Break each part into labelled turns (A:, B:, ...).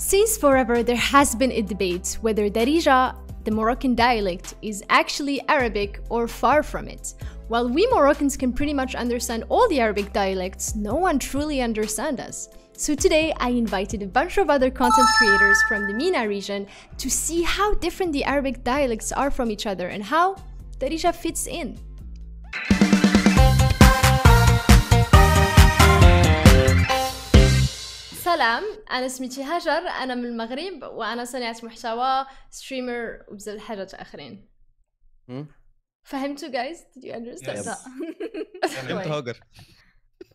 A: Since forever, there has been a debate whether Darija, the Moroccan dialect, is actually Arabic or far from it. While we Moroccans can pretty much understand all the Arabic dialects, no one truly understands us. So today I invited a bunch of other content creators from the MENA region to see how different the Arabic dialects are from each other and how Darija fits in. سلام انا سميتي هاجر انا من المغرب وانا صانعه محتوى ستريمر وبزاف الحاجات اخرين فهمتوا جايز did you understand فهمت هاجر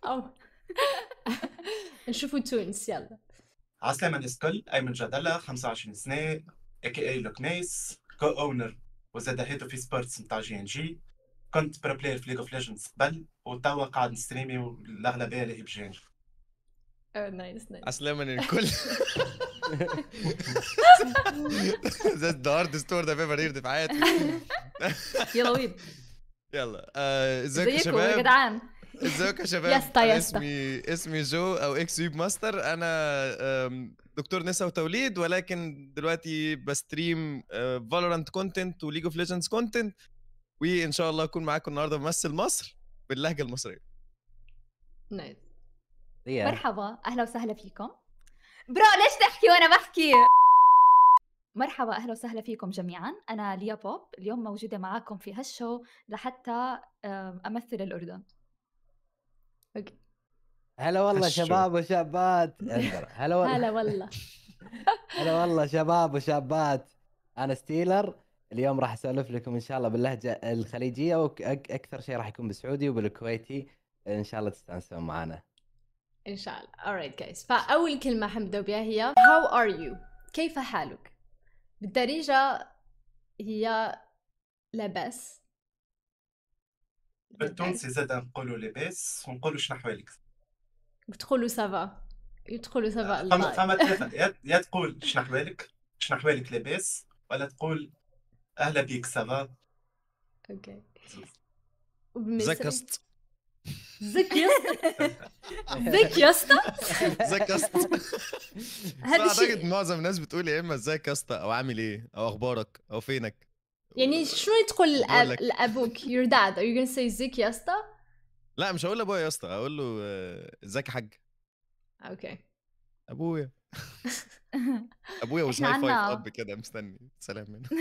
A: او نشوفوا تونس يلا
B: عسلامة اسكل أيمن جدلة 25 سنة اكي اي نيس كو اونر وزاد هيد في سبورتس نتاع جي ان جي كنت برو بلاير في ليج اوف ليجندز قبل وتوا قاعد نستريمي الاغلبيه اللي هي بجي ان جي
A: آه، نايس نايس اصل من الكل
C: ذا هارد ستور ده فيفر هيرد في حياتي يلا ويب يلا آه، ازيكم يا شباب يا جدعان
D: ازيكم يا شباب يستا يستا
C: اسمي اسمي جو او اكس ويب ماستر انا دكتور نساء وتوليد ولكن دلوقتي بستريم فالورانت كونتنت وليج اوف ليجندز كونتنت وان شاء الله اكون معاكم النهارده بمثل مصر باللهجه المصريه
D: نايس yeah. مرحبا اهلا وسهلا فيكم برو ليش تحكي وانا بحكي مرحبا اهلا وسهلا فيكم جميعا انا ليا بوب اليوم موجوده معاكم في هالشو لحتى امثل الاردن اوكي
E: هلا والله شباب وشابات هلا والله هلا والله هلا والله شباب وشابات انا ستيلر اليوم راح اسولف لكم ان شاء الله باللهجه الخليجيه واكثر شيء راح يكون بالسعودي وبالكويتي ان شاء الله تستانسون معنا
A: ان شاء الله alright guys فاول كلمه حنبداو بها هي how are you كيف حالك بالدارجه هي لاباس
B: بالتونسي زاد نقولوا لاباس ونقولوا شنو حوالك
A: بتقولوا سافا يتقولوا سافا فما فما
B: يا تقول شنو حوالك شنو حوالك لاباس ولا تقول اهلا بيك سافا
A: اوكي زكست زك يا اسطى
D: زك يا اسطى زك يا اسطى اعتقد
C: معظم الناس بتقول يا اما ازيك يا اسطى او عامل ايه او اخبارك او فينك
A: يعني شو تقول لأب... لابوك يور داد ار يو gonna سي ازيك يا اسطى
C: لا مش هقول لابويا يا اسطى هقول له آه، ازيك يا حاج اوكي ابويا ابويا وز هاي فايف اب كده مستني سلام منه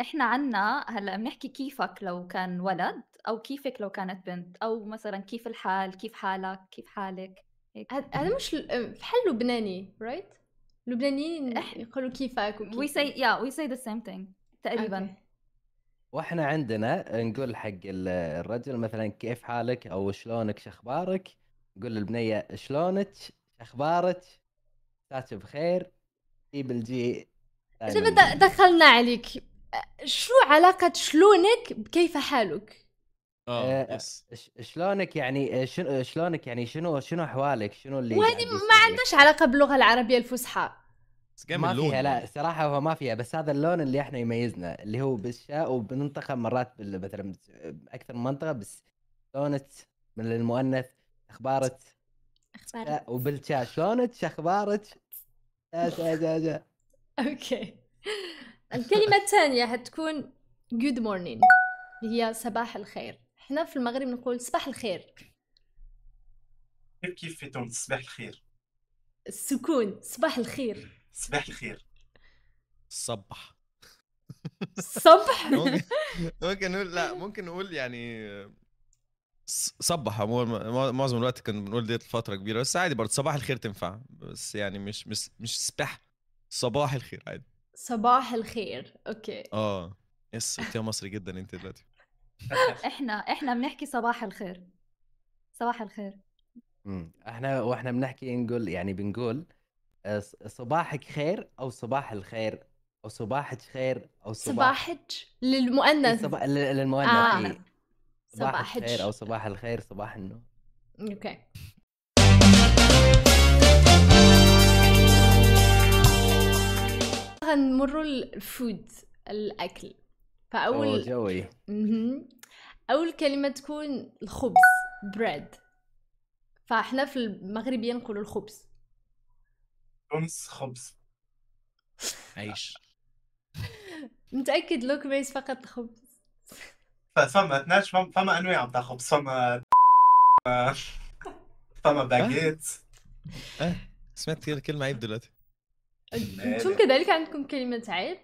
D: احنا عنا هلا بنحكي كيفك لو كان ولد او كيفك لو كانت بنت او مثلا كيف الحال كيف حالك كيف حالك هذا مش بحال لبناني رايت right? لبنانيين يقولوا كيفك وي سي يا وي سي ذا سيم ثينج تقريبا okay.
E: واحنا عندنا نقول حق الرجل مثلا كيف حالك او شلونك شخبارك نقول للبنيه شلونك شخبارك تاتي بخير بالجي
A: دخلنا عليك شو علاقة شلونك بكيف حالك؟
E: اه يس آه، شلونك يعني شنو شلونك يعني شنو شنو احوالك شنو اللي وهذه يعني ما عندناش
A: علاقه باللغه العربيه الفصحى
E: ما اللون. فيها لا صراحة هو ما فيها بس هذا اللون اللي احنا يميزنا اللي هو بالشاء وبننطقه مرات مثلا اكثر من منطقة بس لونت من المؤنث اخبارت اخبارت وبالشاء شلونت اخبارت جا جا جا
A: اوكي الكلمة الثانية حتكون جود مورنين اللي هي صباح الخير حنا في المغرب نقول صباح الخير
B: كيف كيف في تونس صباح الخير
A: السكون صباح الخير
B: صباح الخير صبح
A: صبح
C: ممكن نقول لا ممكن نقول يعني صبح معظم الوقت كنا بنقول ديت فتره كبيره بس عادي برضه صباح الخير تنفع بس يعني مش مش مش صباح صباح الخير عادي
D: صباح الخير اوكي
C: اه يس انت مصري جدا انت دلوقتي
D: احنا احنا بنحكي صباح الخير صباح الخير
E: امم احنا واحنا بنحكي نقول يعني بنقول آه، صباحك خير او صباح الخير او صباحك خير او صباح صباحج للمؤنث إيه، صباح للمؤنث آه. إيه. صباحك خير او صباح الخير صباح النور
A: اوكي نمر الفود الاكل فاول جوي اول كلمه تكون الخبز بريد فاحنا في المغربيه نقولوا الخبز
B: خبز خبز عيش
A: متاكد لوك بيس فقط الخبز
B: فما اثناش فما انواع تاع خبز فما فما باجيت
C: أه؟ أه، سمعت كلمه عيب دلوقتي
B: انتم
A: أه، كذلك عندكم كلمه عيب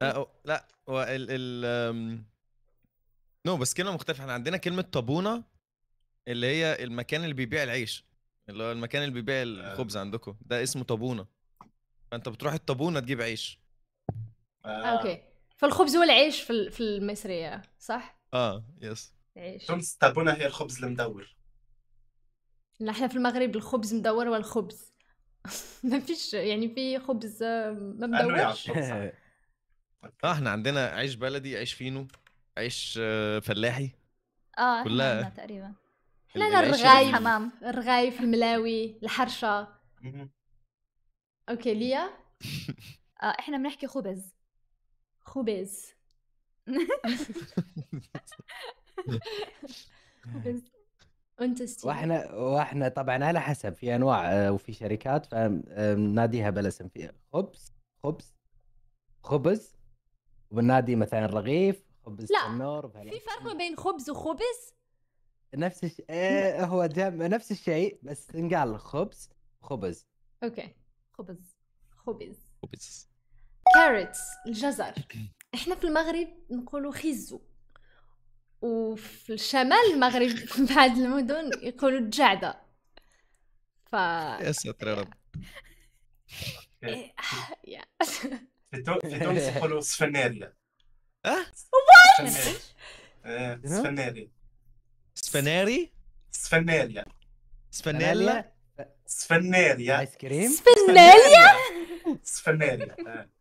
C: لا لا هو ال ال نو بس كلمه مختلفه احنا عندنا كلمه طابونه اللي هي المكان اللي بيبيع العيش اللي هو المكان اللي بيبيع آه. الخبز عندكم ده اسمه طابونه فانت بتروح الطابونه تجيب عيش
B: آه. اوكي
A: فالخبز والعيش في في المصريه آه، صح
B: اه يس عيش طابونه هي الخبز المدور
A: لا احنا في المغرب الخبز مدور والخبز ما فيش يعني في خبز آه، ما مدورش
C: اه احنا عندنا عيش بلدي عيش فينو عيش آه، فلاحي
A: اه كلها. كلها تقريبا
E: احنا عندنا الرغايف الحمام
A: الرغايف الملاوي الحرشه اوكي ليا آه احنا بنحكي خبز خبز خبز وانت واحنا
E: واحنا طبعا على حسب في انواع آه، وفي شركات فناديها اسم فيها خبز خبز خبز وبالنادي مثلا رغيف خبز لا تنور في
A: فرق ما بين خبز وخبز
E: نفس الشيء إيه هو جمع نفس الشيء بس نقال خبز خبز
A: اوكي خبز خبز خبز كاروتس الجزر احنا في المغرب نقولوا خيزو وفي الشمال المغرب في بعض المدن يقولوا الجعدة ف يا ساتر يا رب
B: إيه، في, تو... في تونس يقولوا سفناريا اه وات سفناري سفناري سفناريا سفناريا سفناريا ايس كريم سفناريا سفناريا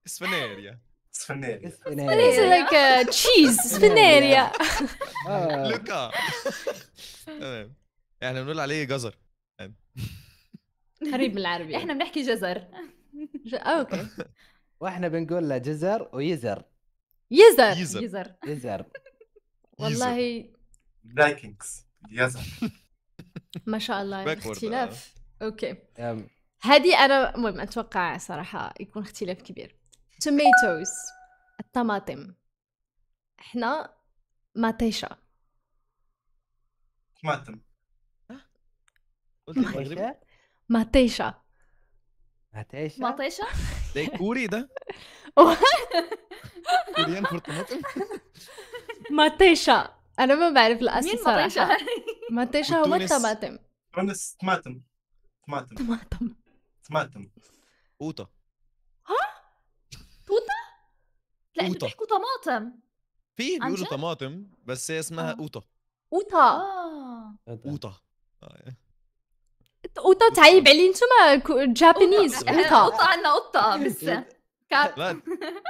B: سفناريا سفناريا ليس لك
A: تشيز سفناريا لوكا
C: تمام احنا بنقول عليه جزر
D: قريب من العربي احنا بنحكي جزر اوكي
E: واحنا بنقول له جزر ويزر يزر يزر يزر, يزر.
D: والله
E: فايكنجز
B: يزر
A: ما شاء الله اختلاف آه. اوكي هذه انا المهم اتوقع صراحه يكون اختلاف كبير توميتوز الطماطم احنا ماتيشا طماطم ماتيشا
E: ماتيشا ماتيشا ده كوري ده كوريان فور طماطم
A: مطيشة انا ما بعرف الاسم مين ماتيشا مطيشة هو الطماطم
B: تونس طماطم طماطم طماطم طماطم قوطة ها
D: قوطة لا انتوا بتحكوا طماطم في بيقولوا
C: طماطم بس هي اسمها قوطة قوطة قوطة
D: قطه تعيب علي
A: انتم جابانيز قطه قطه عندنا قطه بس لا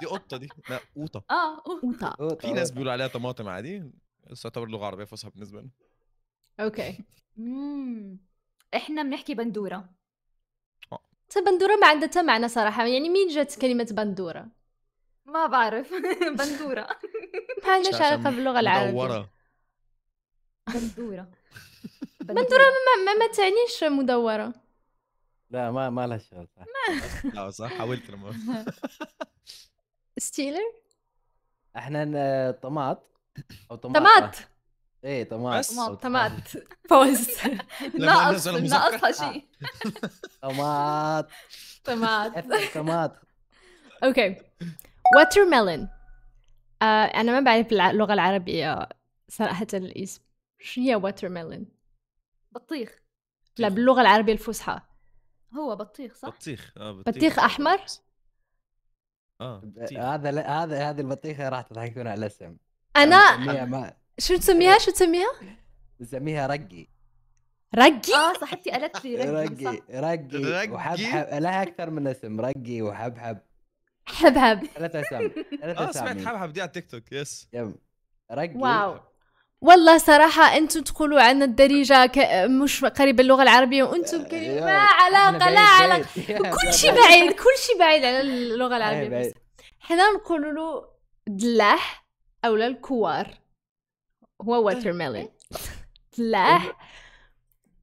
A: دي
C: قطه دي لا قوطه
D: اه قوطه
C: في ناس بيقولوا عليها طماطم عادي بس تعتبر لغه عربيه فصحى بالنسبه لنا
D: اوكي امم احنا بنحكي بندوره
A: طب بندوره ما عندها معنى صراحه يعني مين جت كلمه بندوره ما بعرف
D: بندوره ما عندهاش
A: علاقه باللغه العربيه بندوره بندوره ما, ما, تعنيش مدوره
E: لا ما ما لها شغل صح لا صح حاولت ستيلر احنا إيه، طماط او طماط طماط ايه طماط طماط
A: فوز ناقص ناقصها شيء
E: طماط طماط طماط اوكي
A: واتر ميلون انا ما بعرف اللغه العربيه صراحه الاسم شو هي واتر ميلون بطيخ لا باللغه العربيه الفصحى
D: هو بطيخ صح بطيخ
E: اه بطيخ, بطيخ آه، احمر اه بطيخ. هذا هذا هذه البطيخه راح تضحكون على الاسم انا
A: شو تسميها شو تسميها
E: نسميها رقي
D: رقي اه صاحبتي قالت لي رقي
E: رقي رقي وحبحب لها اكثر من اسم رقي وحبحب
D: حبحب
E: ثلاث اسامي ثلاث اسامي اه سمعت حبحب دي على تيك توك يس يب رقي واو
A: والله صراحة أنتم تقولوا عن الدارجة مش قريبة اللغة العربية وأنتم كلمة ما علاقة لا علاقة
E: كل شيء بعيد
A: كل شيء بعيد على اللغة العربية بس حنا نقولوا له دلاح أو الكوار هو واتر ميلون دلاح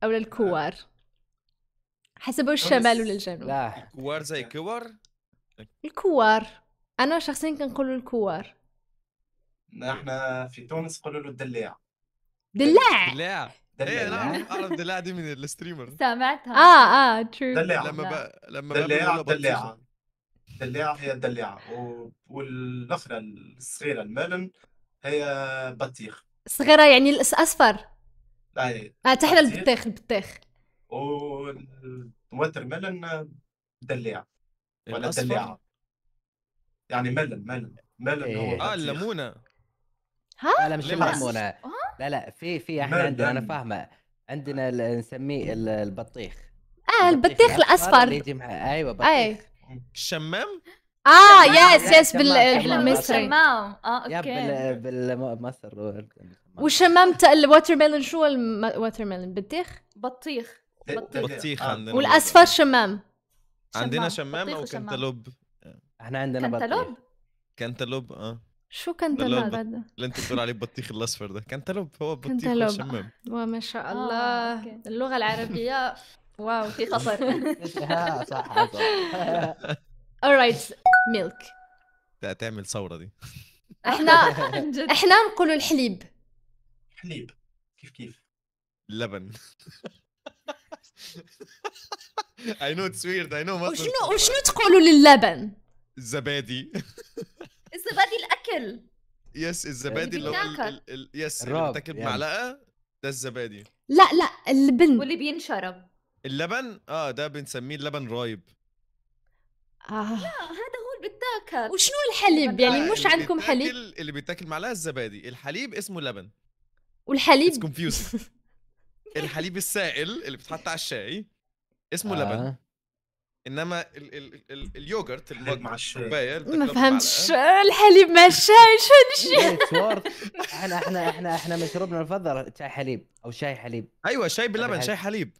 A: أو الكوار حسب الشمال ولا الجنوب لا
B: كوار زي كوار
A: الكوار أنا شخصيا كنقول الكوار
B: احنا في تونس نقولوا له الدلاع دلاع دلاع ايه انا اعرف دلاع دي من الستريمر
D: سمعتها اه اه ترو دلاع لما
B: لما دلاع دلاع دلاع هي الدلاعة والاخرى الصغيرة المالن هي بطيخ
A: صغيرة يعني الاصفر
B: اي آه تحلى
A: البطيخ البطيخ
B: والوتر ميلون دلاع ولا دلاعة يعني ميلون
E: ميلون ميلون هو اه
C: الليمونة ها؟ لا مش الميمونه
E: لا لا في في احنا عندنا انا فاهمه عندنا نسميه البطيخ اه البطيخ الاصفر يجي مع ايوه بطيخ أي. شمام
A: اه يس يس بالمصري شمام اه اوكي
E: بالمصر
A: والشمام الواتر ميلون شو الواتر ميلون بطيخ بطيخ
E: بطيخ آه. عندنا والاصفر شمام عندنا شمام او كنتالوب احنا عندنا بطيخ كنتالوب
C: كنتالوب اه
A: شو كنتلوب هذا؟ اللي
C: انت بتقول عليه البطيخ الاصفر ده كنتلوب هو بطيخ شمام
A: وما شاء آه، الله آه، اللغه العربيه واو في خطر صح alright ميلك
C: تعمل ثوره دي
A: احنا احنا نقولوا الحليب حليب
C: كيف كيف لبن I know it's weird I know وشنو وشنو
D: تقولوا للبن؟
C: زبادي
D: الزبادي الاكل
C: يس الزبادي اللي هو يس اللي بتاكل يعني. معلقه ده الزبادي
D: لا لا اللبن واللي بينشرب
C: اللبن اه ده بنسميه اللبن رايب
D: آه. لا هذا هو اللي بتاكل وشنو
A: الحليب يعني مش عندكم حليب
C: اللي بيتاكل معلقه الزبادي الحليب اسمه لبن والحليب الحليب السائل اللي بيتحط على الشاي اسمه آه. لبن انما ال ال ال اليوجرت المج مع الشاي ما فهمتش
E: الحليب مع الشاي شو الشيء احنا احنا احنا احنا مشروبنا المفضل تاع حليب او شاي حليب ايوه شاي باللبن شاي حليب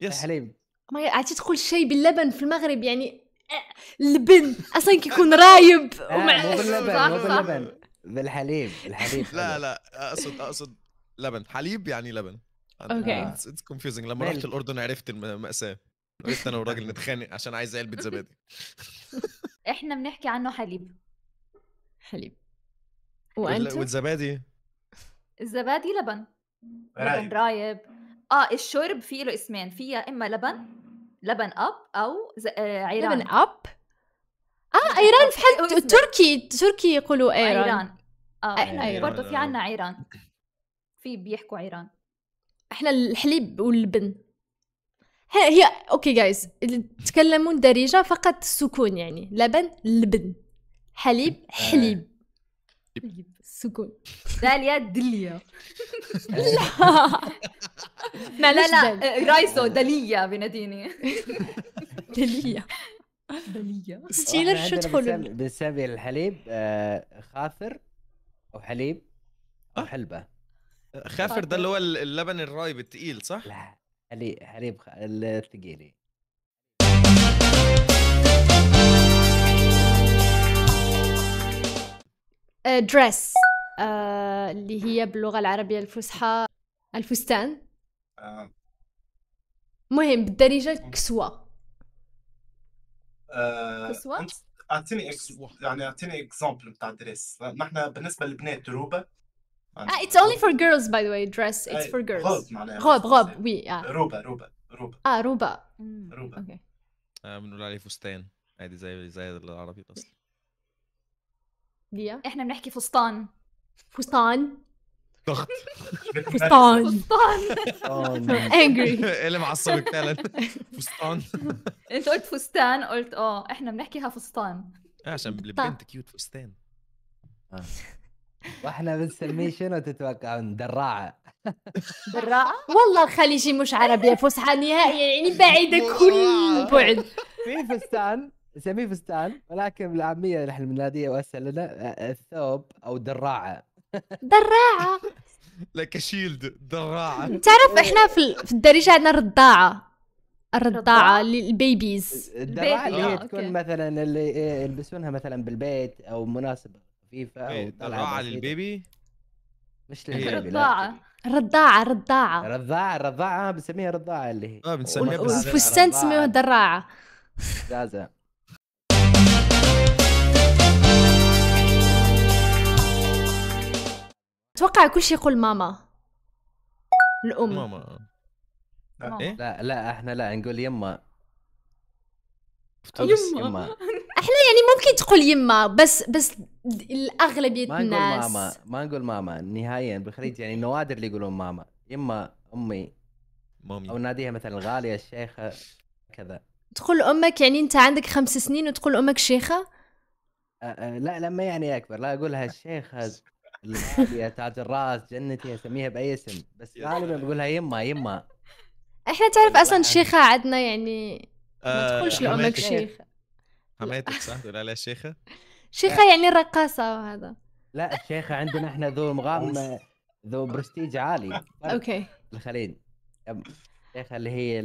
E: يس حليب ما oh عرفتي
A: تقول شاي باللبن في المغرب يعني اللبن اصلا كيكون رايب ومع
E: آه، oh مو باللبن مو باللبن بالحليب الحليب لا
C: لا اقصد اقصد لبن حليب يعني لبن اوكي اتس كونفيوزنج لما رحت الاردن عرفت المأساة لسه انا والراجل نتخانق عشان عايز علبه زبادي
D: احنا بنحكي عنه حليب حليب وانت
C: والزبادي
D: الزبادي لبن لبن رايب اه الشرب فيه له اسمين في يا اما لبن لبن اب او ز... آه عيران لبن اب اه ايران في حد إيه، تركي تركي يقولوا ايران ايران اه احنا برضه في عنا آه. عيران في بيحكوا عيران احنا الحليب واللبن هي هي اوكي جايز
A: تكلمون دارجة فقط السكون يعني لبن لبن حليب
D: آه. حليب سكون داليا دليا
B: لا لا لا رايسو
D: دليا بناديني دليا دليا ستيلر شو تقول
E: بنسمي الحليب آه، خافر او حليب او أه. حلبه خافر ده
C: اللي هو اللبن الرايب الثقيل صح؟ لا
E: حليب الثقيلي
A: دريس اللي هي باللغه العربيه الفصحى الفستان آه. مهم بالدارجه الكسوه
B: كسوه آه، اعطيني يعني اعطيني اكزامبل بتاع دريس نحن بالنسبه للبنات دروبه Ah, it's only
A: for girls, by the way, dress. It's for girls. غوب معناها غوب غوب وي روبا روبا روبا ah, mm, اه روبا
B: روبا
D: اوكي
C: بنقول عليه فستان عادي زي زي العربي الاصلي
D: ليا احنا بنحكي فستان فستان ضغط
B: فستان
D: فستان انجري
A: ايه اللي معصبك
D: فعلا فستان انت قلت فستان قلت اه احنا بنحكيها فستان
E: آه، عشان البنت كيوت طيب. فستان آه. واحنا بنسميه شنو تتوقعون دراعه
A: دراعه والله الخليجي مش
E: عربيه فصحى نهائيا يعني بعيده كل بعد في فستان نسميه فستان ولكن بالعاميه نحن الميلاديه واسهل لنا آه، الثوب او دراعه دراعه لك شيلد دراعه تعرف احنا
A: في الدارجه عندنا رضاعه الرضاعه للبيبيز الدراعه اللي هي آه، تكون
E: مثلا اللي آه، يلبسونها مثلا بالبيت او مناسبه خفيفه إيه، طلعها للبيبي مش إيه، للبيبي رضاعه
A: رضاعه رضاعه
E: رضاعه رضاعه آه، بنسميها رضاعه اللي هي اه بنسميها فستان
A: نسميها دراعه زازا اتوقع كل شيء يقول ماما
E: الام ماما إيه؟ لا لا احنا لا نقول يما يما
A: احنا يعني ممكن تقول يما بس بس الاغلبيه ما الناس نقول ماما
E: ما نقول ماما نهائيا بالخليج يعني النوادر اللي يقولون ماما يما امي مامي او ناديها مثلا غاليه الشيخه كذا
A: تقول امك يعني انت عندك خمس سنين وتقول امك شيخه؟
E: لا لما يعني اكبر لا اقولها الشيخه الغاليه تاج الراس جنتي اسميها باي اسم بس غالبا بقولها يما يما
A: احنا تعرف اصلا يعني. شيخه عندنا يعني
E: ما تقولش أه، لامك شيخه حماتك صح تقول عليها شيخه؟
A: شيخه يعني الرقاصه وهذا
E: لا الشيخه عندنا احنا ذو مغام ذو برستيج عالي طيب، اوكي الخليج الشيخه اللي هي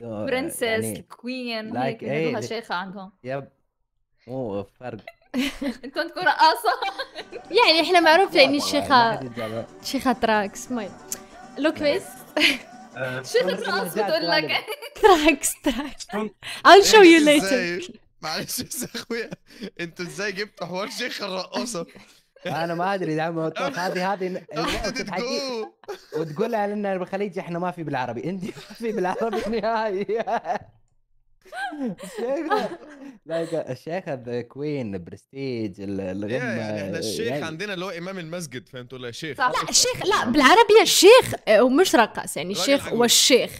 E: برنسس الكوين يعني هيك لها إيه، شيخه عندهم يب مو فرق
A: انتم تكون رقاصه يعني احنا معروف يعني الشيخه شيخه تراكس المهم لوك آه، شو الراس بتقول لك تراكس
E: تراكس I'll show you later معلش بس اخويا انتوا ازاي جبتوا حوار شيخ الرقاصه انا ما ادري يا عم هذه هذه وتقول لها لنا بالخليج احنا ما في بالعربي انت ما في بالعربي نهائي يعني آه، الشيخ الشيخ ذا كوين برستيج الغنى الشيخ
C: عندنا اللي هو امام المسجد فهمت ولا شيخ لا الشيخ لا بالعربيه
A: الشيخ ومش رقص يعني الشيخ والشيخ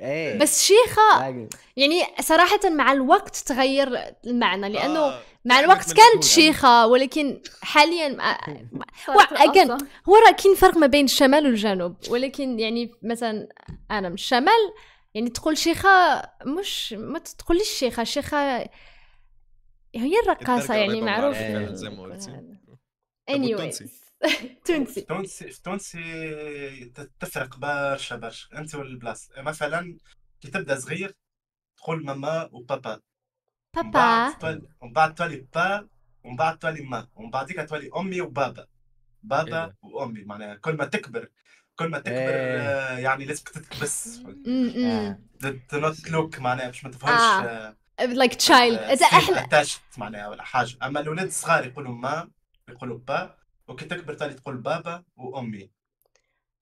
A: ايه بس شيخه يعني صراحه مع الوقت تغير المعنى لانه آه. مع يعني الوقت كانت شيخه ولكن حاليا أجن آه، هو كاين فرق ما بين الشمال والجنوب ولكن يعني مثلا انا من الشمال يعني تقول شيخه مش ما تقوليش شيخه شيخه هي الرقاصه يعني معروفه يعني
B: زي ما قلتي تونسي تونسي في تونسي تفرق برشا برشا انت والبلاص مثلا كي تبدا صغير تقول ماما وبابا
C: بابا
B: ومن بعد تولي با ومن بعد تولي ما ومن بعديك تولي امي وبابا بابا إيه. وامي معناها كل ما تكبر كل ما تكبر يعني لازم تتكبس do not معناها باش ما تفهمش
A: لايك تشايلد اذا احلى
B: اتاشت معناها ولا حاجه اما الاولاد الصغار يقولوا ما يقولوا با وكي تكبر تاني تقول بابا وامي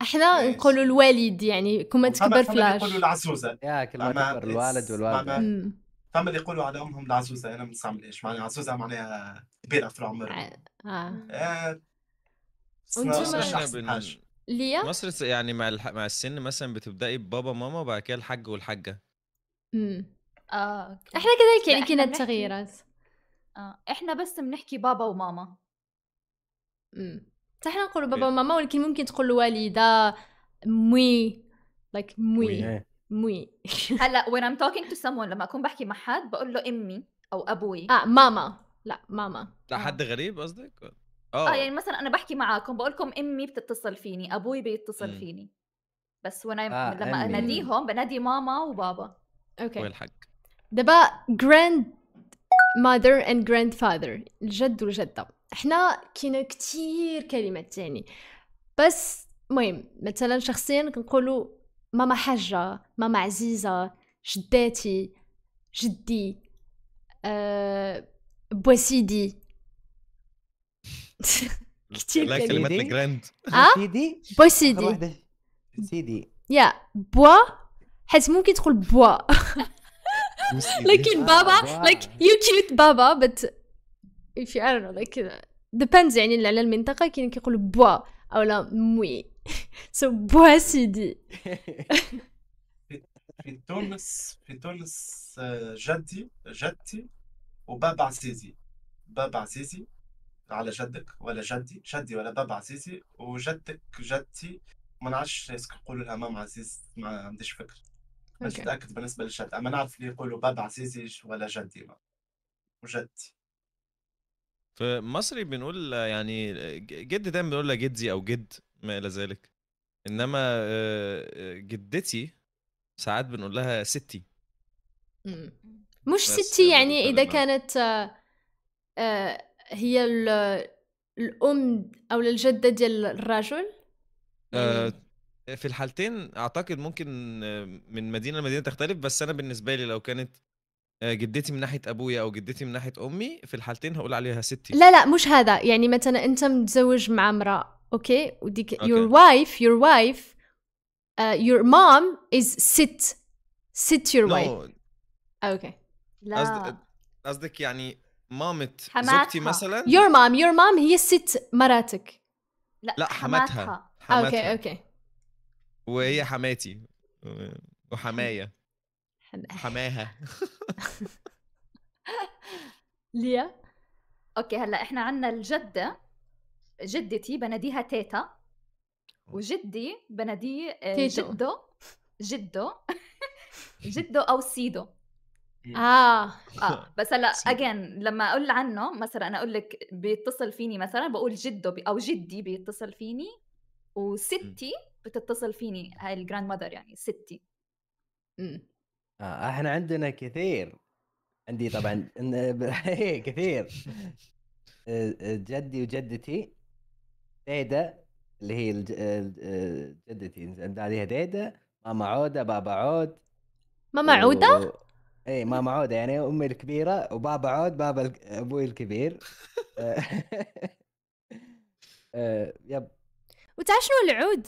A: احنا نقولوا الوالد يعني كما تكبر فلاش يقولوا
E: العزوزه ياك
B: الوالد والوالد فما اللي يقولوا على امهم العزوزه انا ما نستعملهاش معناها عزوزه معناها كبيره في العمر اه, آه.
A: ليا
C: مصر يعني مع الح... مع السن مثلا بتبداي ببابا ماما وبعد كده الحاج والحاجه
D: امم اه أوكي. احنا كذلك يعني كنا بنحكي... اه احنا بس بنحكي بابا وماما امم
A: فاحنا نقول بابا إيه. وماما ولكن ممكن تقول والدة
D: موي لايك like موي موي إيه. هلا when I'm talking to someone لما اكون بحكي مع حد بقول له امي او ابوي اه ماما لا ماما
C: لا حد غريب قصدك آه،, اه يعني
D: مثلا انا بحكي معاكم بقول لكم امي بتتصل فيني ابوي بيتصل م. إمم. فيني بس وانا آه لما أمي. اناديهم بنادي ماما وبابا اوكي والحق
A: دابا جراند ماذر اند جراند فاذر الجد والجده احنا كاينه كتير كلمات يعني بس مهم مثلا شخصيا كنقولوا ماما حاجه ماما عزيزه جداتي جدي أه بوسيدي
E: كتير لا كلمات الجراند
A: سيدي بو سيدي سيدي يا بوا حيت ممكن تقول بوا
E: لكن بابا لايك
A: يو كيوت بابا بت if you I don't know like uh, depends يعني على المنطقة كاين كيقول بوا أو لا موي سو بوا سيدي
B: في تونس في تونس آه، جدي جدتي وبابا عزيزي بابا عزيزي على جدك ولا جدي جدي ولا باب عزيزي وجدك جدتي ما نعرفش اسكو يقولوا لها مام عزيز ما عنديش فكر مش okay. متأكد بالنسبة للجد أما نعرف اللي يقولوا باب عزيزي ولا جدي ما. وجدتي
C: في مصري بنقول يعني جد دايما بنقول لها جدي أو جد ما إلى ذلك إنما آه، آه، جدتي ساعات بنقول لها ستي
A: مش ستي يعني إذا كانت آه, آه، هي الام او الجده ديال الرجل
C: آه، يعني في الحالتين اعتقد ممكن آه، من مدينه لمدينه تختلف بس انا بالنسبه لي لو كانت آه، جدتي من ناحيه ابويا او جدتي من ناحيه امي في الحالتين هقول عليها ستي لا لا
A: مش هذا يعني مثلا انت متزوج مع امراه اوكي وديك يور وايف يور وايف يور مام از ست ست يور وايف اوكي لا
C: قصدك يعني مامة زوجتي مثلا يور
A: مام يور مام هي ست مراتك لا لا حماتها حماتها, حماتها. اوكي اوكي
C: وهي حماتي وحماية حماها
D: ليا اوكي هلا احنا عندنا الجدة جدتي بناديها تيتا وجدي بناديه آه، جدو جدو جدو او سيدو اه اه بس هلا اجين لما اقول عنه مثلا انا اقول لك بيتصل فيني مثلا بقول جده او جدي بيتصل فيني وستي بتتصل فيني هاي الجراند ماذر يعني ستي
E: امم آه احنا عندنا كثير عندي طبعا إيه، كثير آه، آه، جدي وجدتي ديدا اللي هي جدتي عليها ديدا ماما عوده بابا عود ماما عوده؟ اي ماما عوده يعني امي الكبيره وبابا عود بابا ابوي الكبير آه. آه، يب
A: وتعرف شنو العود؟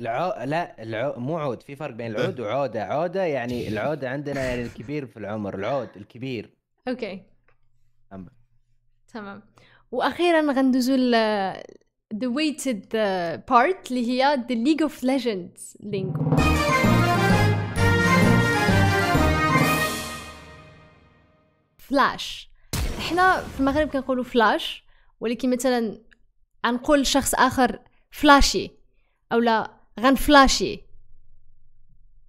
E: العو... لا العو... مو عود في فرق بين العود إيه. وعوده عوده يعني العوده عندنا يعني الكبير في العمر العود الكبير اوكي تمام
A: تمام واخيرا غندوزو ل the weighted آه، part اللي هي the league of legends لينجو فلاش احنا في المغرب كنقولوا فلاش ولكن مثلا نقول شخص اخر فلاشي او غن غنفلاشي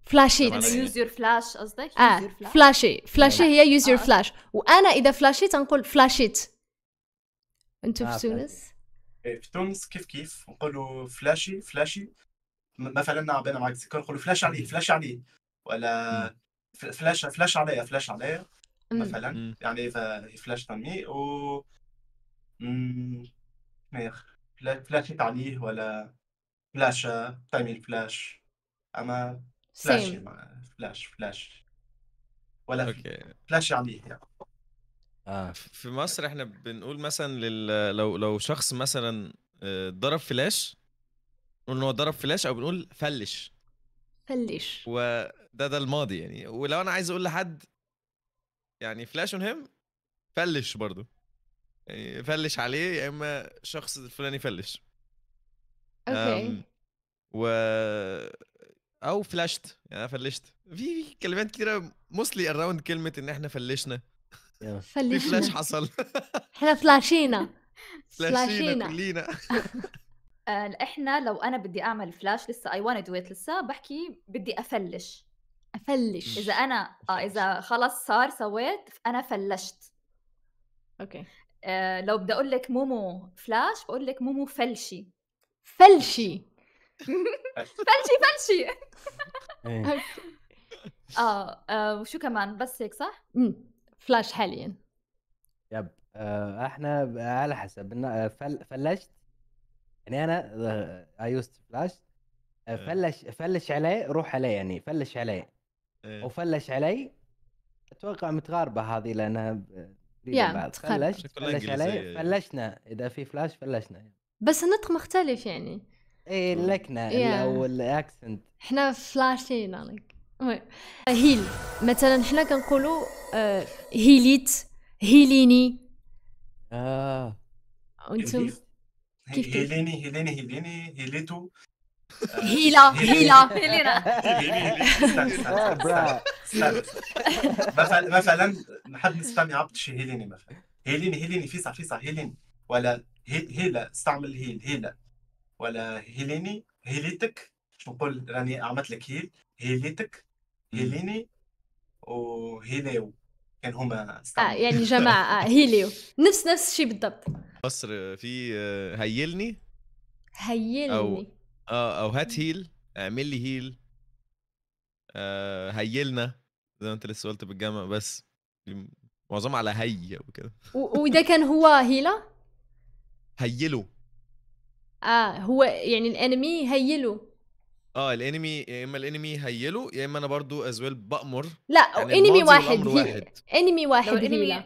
A: فلاشي يوز يور
D: فلاش قصدك اه فلاشي فلاشي هي يوز يور فلاش
A: وانا اذا فلاشيت نقول فلاشيت
B: انتو آه، في تونس إيه، في تونس كيف كيف نقولوا فلاشي فلاشي مثلا بين معاك نقولوا فلاش عليه فلاش عليه ولا فلاش فلاش عليا فلاش عليا مثلا يعني اذا فلاش تنمي و ما يخ فلاش عليه ولا فلاش تعمل فلاش اما فلاش مع فلاش فلاش ولا فلاش عليه يعني اه
C: في مصر احنا بنقول مثلا لل... لو لو شخص مثلا آه، ضرب فلاش نقول ان هو ضرب فلاش او بنقول فلش فلش وده ده الماضي يعني ولو انا عايز اقول لحد يعني فلاش اون هيم فلش برضه يعني فلش عليه يا اما الشخص الفلاني فلش اوكي و او فلاشت يعني انا فلشت في كلمات كتيره موستلي اراوند كلمه ان احنا فلشنا فلشنا فلاش حصل
D: احنا فلاشينا فلاشينا كلينا آه، احنا لو انا بدي اعمل فلاش لسه اي ونت ويت لسه بحكي بدي افلش افلش اذا انا اه اذا خلص صار سويت انا فلشت اوكي آه لو بدي اقول لك مومو فلاش بقول لك مومو فلشي فلشي فلشي فلشي إيه. اه, آه وشو كمان بس هيك صح؟ امم فلاش حاليا
E: يب آه احنا على حسب آه، فل فلشت يعني انا اي يوست فلاش فلش فلش عليه روح عليه يعني فلش عليه إيه. وفلش علي اتوقع متغاربه هذه لانها يا فلش فلش علي يعني. فلشنا اذا في فلاش فلشنا
A: بس النطق مختلف يعني ايه لكنا او
E: الاكسنت
A: احنا فلاشين عليك هيل مثلا احنا كنقولوا آه، هيليت هيليني
E: اه
B: وانتم كيف هيليني هيليني هيليني هيليتو
D: هيلا هيلا هيلينا
B: مثلا مثلا حد سبام يعبط شي هيليني مثلا هيليني هيليني فيصع فيصع هيليني ولا هيلا استعمل هيل هيلا ولا هيليني هيليتك مش نقول راني عملت لك هيل هيليتك هيليني وهيليو كان هما اه يعني جماعة
A: اه هيليو نفس نفس الشيء بالضبط
C: مصر في آه، هيلني
A: هيلني
C: اه او هات هيل اعمل لي آه، هيل آه هيلنا زي ما انت لسه قلت بالجامعه بس معظمها على هي وكده
A: وده كان هو هيلا هيلو اه هو يعني الانمي هيلو
C: اه الانمي يا اما الانمي هيلو يا اما انا برضو ازويل بامر
D: لا يعني انمي واحد, واحد. انمي واحد هيلا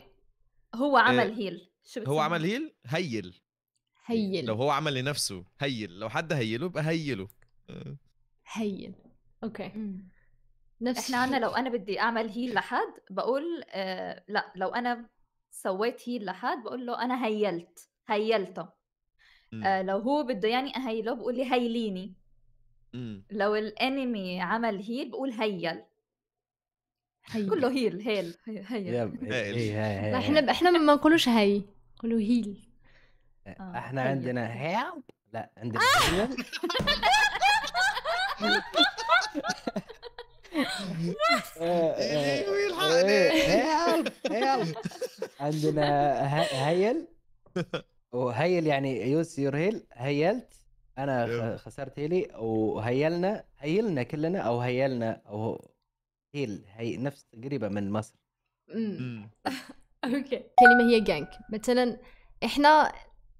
D: هو عمل هيل آه، شو هو
C: عمل هيل هيل إيه، هيل لو هو عمل لنفسه هيل لو حد هيله يبقى هيله
B: آه.
D: هيل اوكي إمم. نفس احنا عندنا لو انا بدي اعمل هيل لحد بقول آه لا لو انا سويت هيل لحد بقول له انا هيلت هيلته آه إمم. لو هو بده يعني اهيله بقول لي هيليني إمم. لو الانمي عمل هيل بقول هيل هيل هيل هيل
E: هيل احنا
D: احنا ما نقولوش هي قولوا هيل
E: آه. احنا عندنا هيلب لا عندنا هيلب آه! آه، آه، إيه، عندنا هيل وهيل يعني يوس يور هيل هيلت انا خسرت هيلي وهيلنا هيلنا كلنا او هيلنا او هيل هي نفس قريبه من مصر
A: اوكي كلمه هي جانك مثلا احنا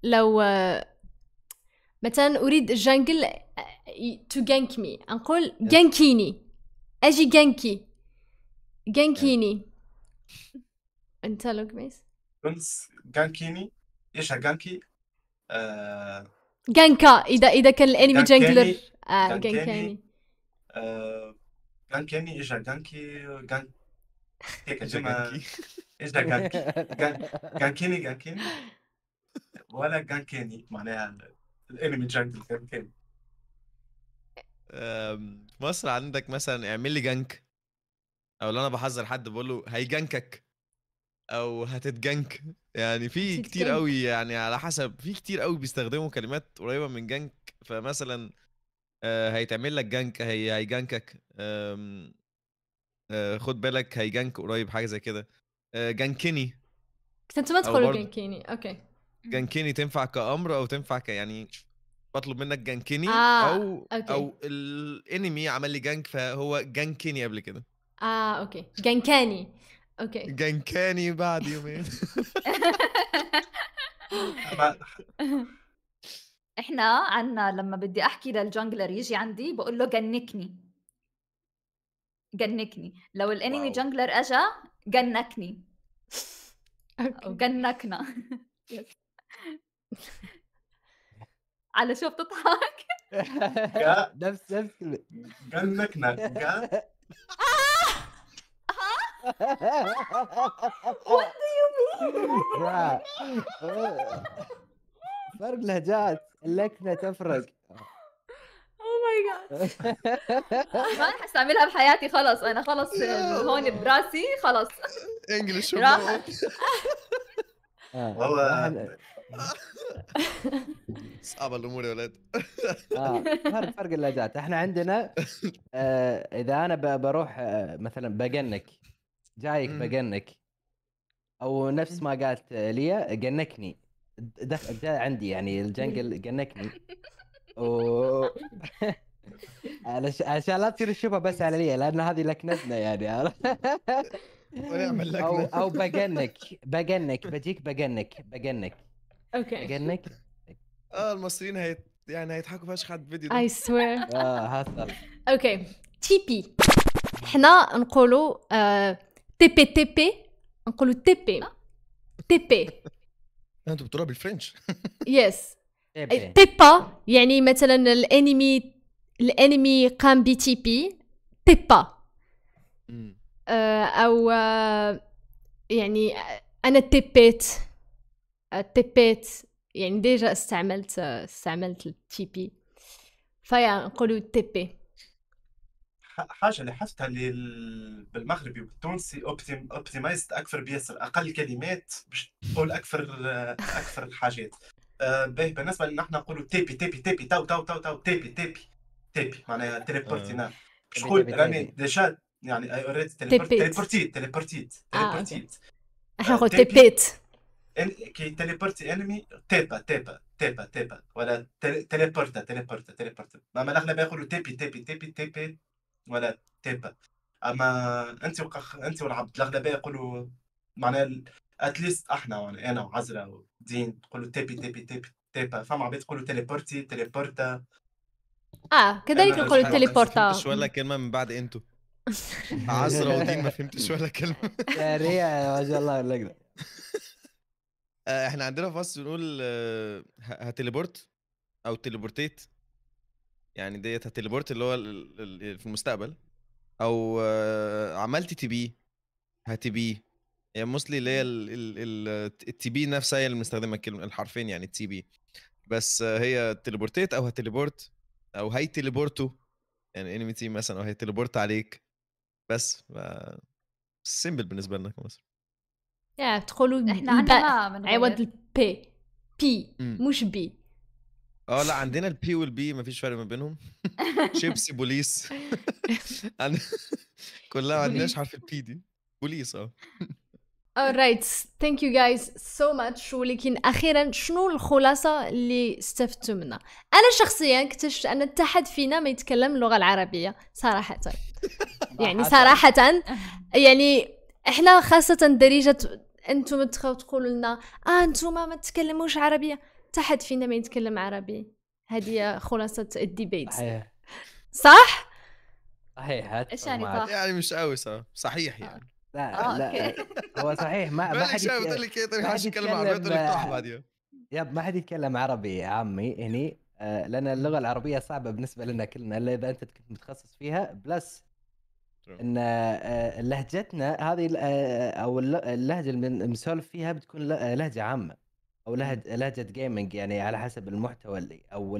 A: لو مثلا اريد الجانجل تو جانك مي نقول جانكيني اجي جانكي جانكيني انت لوك ميس
B: بنس جانكيني ايش جانكي آه،
A: جانكا اذا اذا كان الانمي جانجلر آه، جانكيني
B: جانكيني آه، ايش جانكي جان هيك جانكي ايش جانكي جانكيني جانكيني ولا كاني معناها الانمي جانك الجانكاني
C: في مصر عندك مثلا اعمل لي جانك او لو انا بحذر حد بقول له هيجانكك او هتتجنك يعني في كتير قوي يعني على حسب في كتير قوي بيستخدموا كلمات قريبه من جانك فمثلا آه، هيتعمل لك جانك هي هيجانكك آه، خد بالك هيجانك قريب حاجه زي كده آه، جانكني
A: كنت ما تقول جنكيني اوكي
C: جنكني تنفع كامر او تنفع ك يعني بطلب منك جنكني آه. او أوكي. او الانمي عمل لي جنك فهو جنكني قبل كده
A: اه اوكي جنكاني
D: اوكي
C: جنكاني بعد يومين
D: احنا عنا لما بدي احكي للجنجلر يجي عندي بقول له جنكني جنكني لو الانمي جنجلر اجا جنكني او جنكنا على شو بتضحك؟
E: نفس نفس قال لك نكا What do you mean? فرق لهجات اللكنه تفرق او ماي جاد
D: ما راح استعملها بحياتي خلص انا خلص هون براسي خلص انجلش راحت
E: آه. والله صعبه الامور يا ولاد اه فرق فرق اللهجات احنا عندنا آه اذا انا بروح آه مثلا بجنك جايك بجنك او نفس ما قالت ليا جنكني دخل عندي يعني الجنجل جنكني و عشان لا تصير الشبهه بس على ليا لان هذه لكنتنا يعني او او بجنك بجنك بجيك بجنك بجنك اوكي كانك
C: اه المصريين هيت يعني هيضحكوا فشخ على الفيديو ده اي سوير اه
E: هسأل
A: اوكي تي بي حنا نقولوا آه، تي إيه بي تي بي نقولوا تي بي تي بي
C: انتوا بتقولوا بالفرنش
A: يس تيبا يعني مثلا الانمي الانمي قام بي تي بي تيبا آه، او آه، يعني انا تيبيت التبات euh, يعني ديجا استعملت euh, استعملت التيبي فيا نقولوا تيبي
B: حاجه لاحظتها اللي بالمغربي وبالتونسي اوبتيمايزد اكثر بياسر اقل كلمات باش تقول اكثر آه، اكثر الحاجات آه، باهي بالنسبه لنا احنا نقولوا تيبي تيبي تيبي تاو تاو تاو تو تيبي تيبي تيبي معناها تيليبورتينا باش تقول راني ديجا يعني اي اوريدي تيليبورتيت تيليبورتيت تيليبورتيت
A: احنا آه، نقول تيبيت
B: كي تيليبورتي انمي تيبا تيبا تيبا تيبا ولا تيليبورتا تيليبورتا تيليبورتا اما الاغلب يقولوا تيبي تيبي تيبي تيبي ولا تيبا اما انت وقخ انت والعبد الاغلبيه يقولوا معناها اتليست احنا وانا انا وعزرا ودين يقولوا تيبي تيبي تيبي تيبا فما عباد يقولوا تيليبورتي تيليبورتا
A: اه
D: كذلك نقولوا تيليبورتا مش ولا
B: كلمه من بعد انتو عزرا ودين ما فهمتش ولا
E: كلمه يا ريا ما شاء الله
C: آه، احنا عندنا في مصر بنقول هتليبورت آه، او تليبورتيت يعني ديت هتليبورت اللي هو في المستقبل او آه، عملت تي بي هتي بي هي موستلي اللي هي التي بي نفسها هي اللي مستخدمه الكلمه الحرفين يعني تي بي بس هي تليبورتيت او هتليبورت او هاي تليبورتو يعني انمي تي مثلا او هي تليبورت عليك بس سيمبل بالنسبه لنا في مصر
A: يا تقولوا احنا عندنا عوض البي بي مش بي
C: اه لا عندنا البي والبي ما فيش فرق ما بينهم
A: شيبسي بوليس
C: كلها ما عندناش حرف البي دي بوليس اه
A: alright thank you guys so much ولكن اخيرا شنو الخلاصه اللي استفدتوا منها انا شخصيا اكتشفت ان اتحد فينا ما يتكلم اللغه العربيه صراحه يعني صراحه يعني احنا خاصه دريجه انتم تقولوا لنا اه انتم ما تتكلموش عربيه حتى حد فينا ما يتكلم عربي هذه خلاصه الديبيت صح
C: صحيح ايش يعني صح يعني مش قوي صح صحيح يعني آه.
A: لا
B: آه
C: لا
A: أوكي.
E: هو صحيح ما ما حد يتكلم عربي يب ما حد يتكلم عربي يا عمي هني آه، لان اللغه العربيه صعبه بالنسبه لنا كلنا الا اذا انت كنت متخصص فيها بلس ان آه، لهجتنا هذه آه، او اللهجه اللي مسولف فيها بتكون آه، لهجه عامه او لهجه لهجه جيمنج يعني على حسب المحتوى اللي او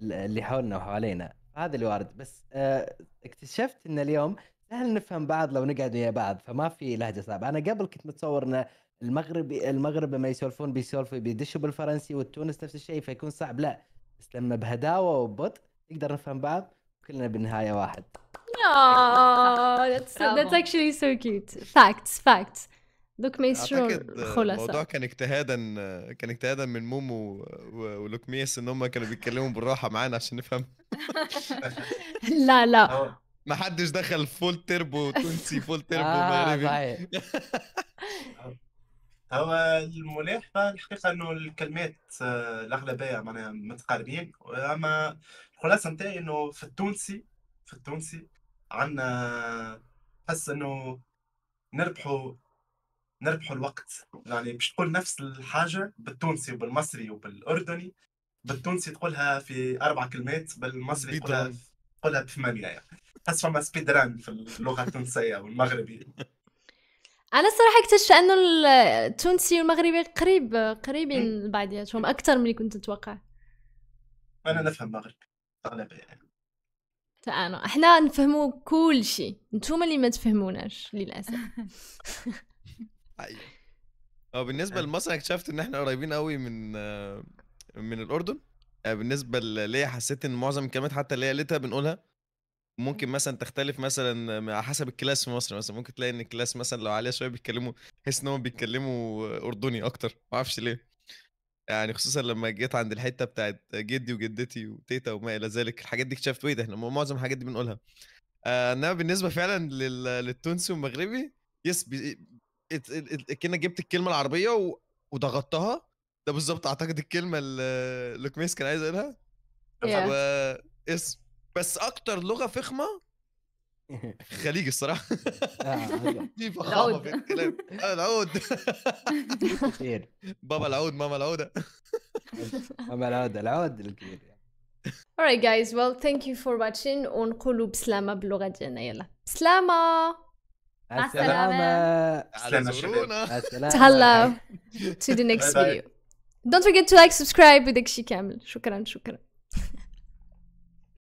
E: اللي حولنا وحوالينا هذا اللي وارد بس اكتشفت ان اليوم سهل نفهم بعض لو نقعد ويا بعض فما في لهجه صعبه انا قبل كنت متصور ان المغرب المغرب لما يسولفون بيسولفوا بيدشوا بالفرنسي والتونس نفس الشيء فيكون صعب لا بس لما بهداوه وببطء نقدر نفهم بعض كلنا بالنهايه واحد
A: that's that's actually so cute. Facts, facts. دوك ميسرور خلاصة الموضوع
C: كان اجتهادا كان اجتهادا من مومو ولوك ميس ان هم كانوا بيتكلموا بالراحه معانا عشان نفهم
A: لا
B: لا
C: ما حدش دخل فول تيربو تونسي فول تيربو آه، مغربي
B: هو الملح الحقيقة انه الكلمات آه، الاغلبية معناها متقاربين اما الخلاصة نتاعي انه في التونسي في التونسي عنا حس انه نربحوا نربحوا الوقت يعني باش تقول نفس الحاجه بالتونسي وبالمصري وبالاردني بالتونسي تقولها في اربع كلمات بالمصري تقولها تقولها بثمانيه يعني حس فما سبيد ران في اللغه التونسيه والمغربيه
A: انا الصراحه اكتشفت انه التونسي والمغربي قريب قريبين لبعضياتهم اكثر من اللي كنت نتوقع
B: انا نفهم مغربي اغلبيه يعني.
A: فانا احنا نفهموا كل شيء نتوما اللي ما تفهموناش للاسف
D: هو
C: أيوة. بالنسبه أيوة. لمصر اكتشفت ان احنا قريبين قوي من من الاردن آه، بالنسبه ليا حسيت ان معظم الكلمات حتى اللي هي قالتها بنقولها ممكن مثلا تختلف مثلا على حسب الكلاس في مصر مثلا ممكن تلاقي ان الكلاس مثلا لو عاليه شويه بيتكلموا تحس ان هم بيتكلموا اردني اكتر ما اعرفش ليه يعني خصوصا لما جيت عند الحته بتاعت جدي وجدتي وتيتا وما الى ذلك الحاجات دي اكتشفت ايه ده احنا معظم الحاجات دي بنقولها آه انما بالنسبه فعلا للتونسي والمغربي يس كنا جبت الكلمه العربيه وضغطتها ده بالظبط اعتقد الكلمه اللي لوكميس كان عايز يقولها
E: yeah.
C: يس بس اكتر لغه فخمه خليجي الصراحه آه، في فخامه في الكلام آه، العود كتير بابا العود ماما العوده
E: ماما العوده العود الكبير يعني.
A: Alright guys, well thank you for watching ونقولوا بسلامة باللغة ديالنا يلا بسلامة
E: مع السلامة السلامة تهلاو to the next video
A: don't forget to like subscribe وداكشي كامل شكرا شكرا